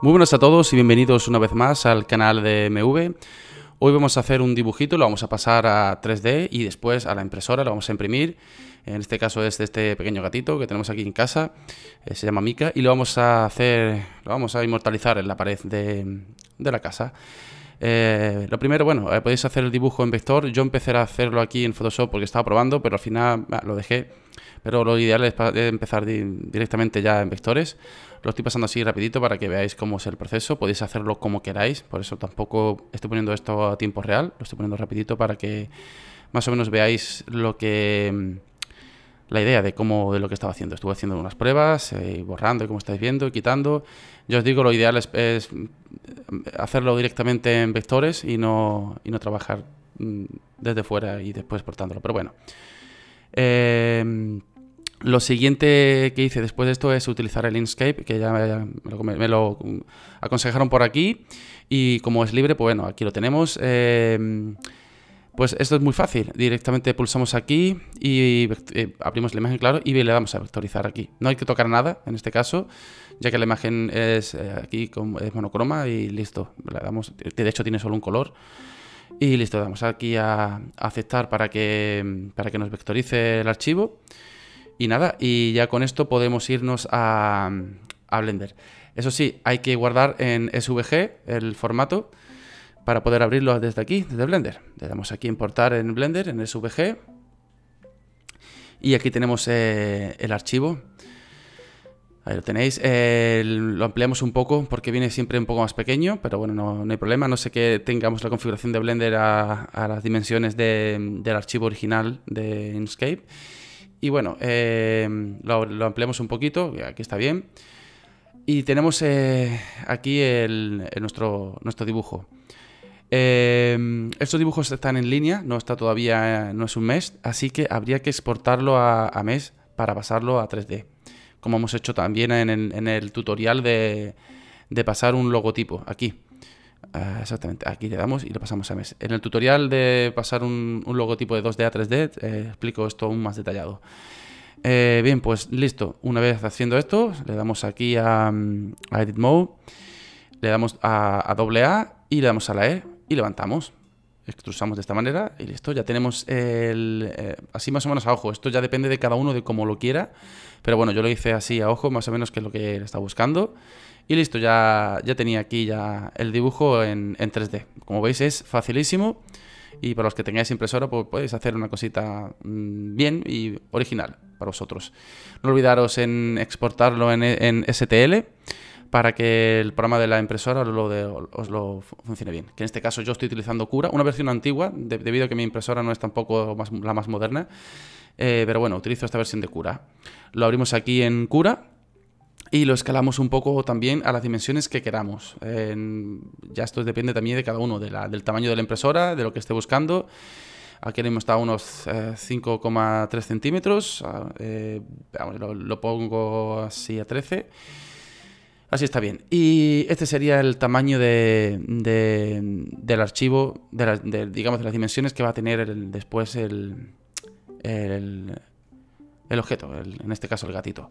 Muy buenas a todos y bienvenidos una vez más al canal de MV. Hoy vamos a hacer un dibujito, lo vamos a pasar a 3D y después a la impresora lo vamos a imprimir. En este caso es de este pequeño gatito que tenemos aquí en casa, eh, se llama Mika y lo vamos a hacer, lo vamos a inmortalizar en la pared de la casa. Eh, lo primero, bueno, eh, podéis hacer el dibujo en vector. Yo empecé a hacerlo aquí en Photoshop porque estaba probando, pero al final lo dejé. Pero lo ideal es empezar directamente ya en vectores. Lo estoy pasando así rapidito para que veáis cómo es el proceso. Podéis hacerlo como queráis, por eso tampoco estoy poniendo esto a tiempo real. Lo estoy poniendo rapidito para que más o menos veáis lo que mm, la idea de cómo de lo que estaba haciendo. Estuve haciendo unas pruebas, eh, y borrando, como estáis viendo, quitando. Yo os digo, lo ideal es, mm, hacerlo directamente en vectores y no, y no trabajar mm, desde fuera y después portándolo. Pero bueno. Em, lo siguiente que hice después de esto es utilizar el Inkscape, que ya me, lo mm, aconsejaron por aquí. Y como es libre, pues bueno, aquí lo tenemos. Em, pues esto es muy fácil. Directamente pulsamos aquí y eh, abrimos la imagen, claro, y le damos a vectorizar aquí. No hay que tocar nada en este caso, ya que la imagen es eh, aquí como es monocroma y listo. Le damos, de hecho tiene solo un color. Y listo, damos aquí a, aceptar para que, para que nos vectorice el archivo. Y nada, y ya con esto podemos irnos a, a Blender. Eso sí, hay que guardar en SVG el formato para poder abrirlo desde aquí, desde Blender. Le damos aquí importar en Blender, en SVG. Y aquí tenemos eh, el archivo. Ahí lo tenéis. lo ampliamos un poco porque viene siempre un poco más pequeño, pero bueno, no, hay problema. No sé que tengamos la configuración de Blender a, las dimensiones del archivo original de Inkscape. Y bueno, eh, lo, ampliamos un poquito, aquí está bien. Y tenemos eh, aquí nuestro, nuestro dibujo. Em, estos dibujos están en línea, no está todavía, no es un mes, así que habría que exportarlo a, mes para pasarlo a 3D, como hemos hecho también en, el tutorial de, pasar un logotipo, aquí. Ah, exactamente, aquí le damos y lo pasamos a mes. En el tutorial de pasar un, logotipo de 2D a 3D eh, explico esto aún más detallado. Eh, bien, pues listo. Una vez haciendo esto, le damos aquí a, mm, Edit Mode, le damos a, a AA y le damos a la E y levantamos. Extrusamos de esta manera y listo, ya tenemos el... Eh, así más o menos a ojo, esto ya depende de cada uno de cómo lo quiera, pero bueno, yo lo hice así a ojo, más o menos que lo que está buscando. Y listo, ya, ya tenía aquí ya el dibujo en, 3D. Como veis es facilísimo y para los que tengáis impresora pues podéis hacer una cosita mm, bien y original para vosotros. No olvidaros en exportarlo en, en STL para que el programa de la impresora os lo funcione bien. Que en este caso yo estoy utilizando Cura, una versión antigua, debido a que mi impresora no es tampoco la más moderna. Eh, pero bueno, utilizo esta versión de Cura. Lo abrimos aquí en Cura y lo escalamos un poco también a las dimensiones que queramos. ya esto depende también de cada uno, del tamaño de la impresora, de lo que esté buscando. Aquí mismo está a unos 5,3 eh, centímetros. Ah, eh, lo, lo, pongo así a 13. Así está bien. Y este sería el tamaño del archivo, de, digamos, de las dimensiones que va a tener el, después el, el, objeto, en este caso el gatito.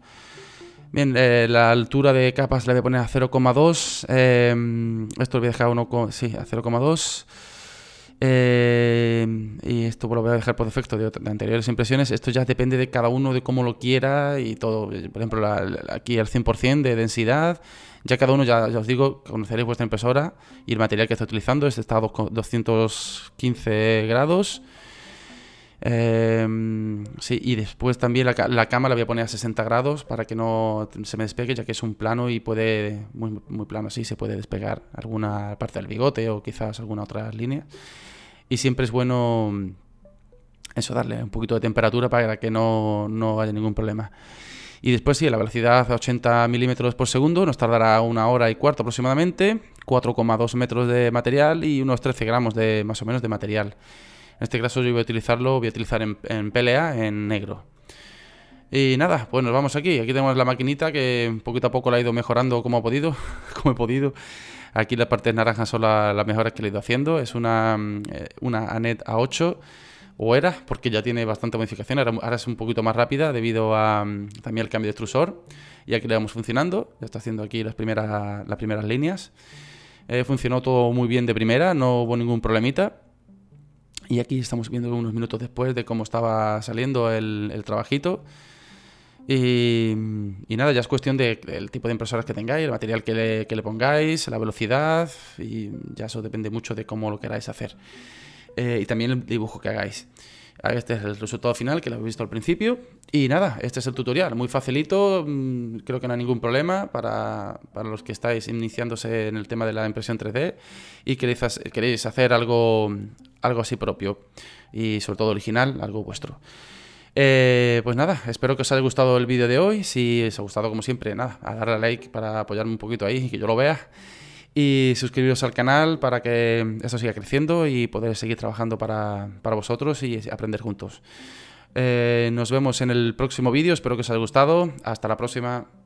Bien, eh, la altura de capas la voy a poner a 0,2. Eh, esto lo voy a dejar a sí, a 0,2. Eh, y esto lo voy a dejar por defecto de, anteriores impresiones. Esto ya depende de cada uno, de cómo lo quiera y todo. Por ejemplo, aquí al 100% de densidad. Ya cada uno, ya, os digo, conoceréis vuestra impresora y el material que está utilizando. Este está a 215 grados. Em, y después también la, cámara cama la voy a poner a 60 grados para que no se me despegue, ya que es un plano y puede, muy, muy plano así, se puede despegar alguna parte del bigote o quizás alguna otra línea y siempre es bueno mm, eso, darle un poquito de temperatura para que no, haya ningún problema. Y después sí, la velocidad a 80 milímetros por segundo nos tardará una hora y cuarto aproximadamente, 4,2 metros de material y unos 13 gramos de, más o menos de material. En este caso yo voy a utilizarlo, voy a utilizar en, PLA en negro. Y nada, pues nos vamos aquí. Aquí tenemos la maquinita que poquito a poco la he ido mejorando como ha podido, como he podido. Aquí las partes naranjas son las la que le he ido haciendo. Es una, mm, eh, una ANET A8 o era, porque ya tiene bastante modificación, ahora, es un poquito más rápida debido a mm, también al cambio de extrusor. Y aquí le vamos funcionando, ya está haciendo aquí las primeras, las primeras líneas. Eh, funcionó todo muy bien de primera, no hubo ningún problemita. Y aquí estamos viendo unos minutos después de cómo estaba saliendo el trabajito. Y, nada, ya es cuestión del tipo de impresoras que tengáis, el material que le, pongáis, la velocidad, y ya eso depende mucho de cómo lo queráis hacer. Eh, y también el dibujo que hagáis. Ah, este es el resultado final que lo habéis visto al principio. Y nada, este es el tutorial, muy facilito, mm, creo que no hay ningún problema para, para los que estáis iniciándose en el tema de la impresión 3D y queréis, queréis hacer algo, algo así propio y sobre todo original, algo vuestro. Eh, pues nada, espero que os haya gustado el vídeo de hoy. Si os ha gustado, como siempre, nada, a darle a like para apoyarme un poquito ahí y que yo lo vea. Y suscribiros al canal para que esto siga creciendo y poder seguir trabajando para, vosotros y aprender juntos. Eh, nos vemos en el próximo vídeo, espero que os haya gustado. Hasta la próxima.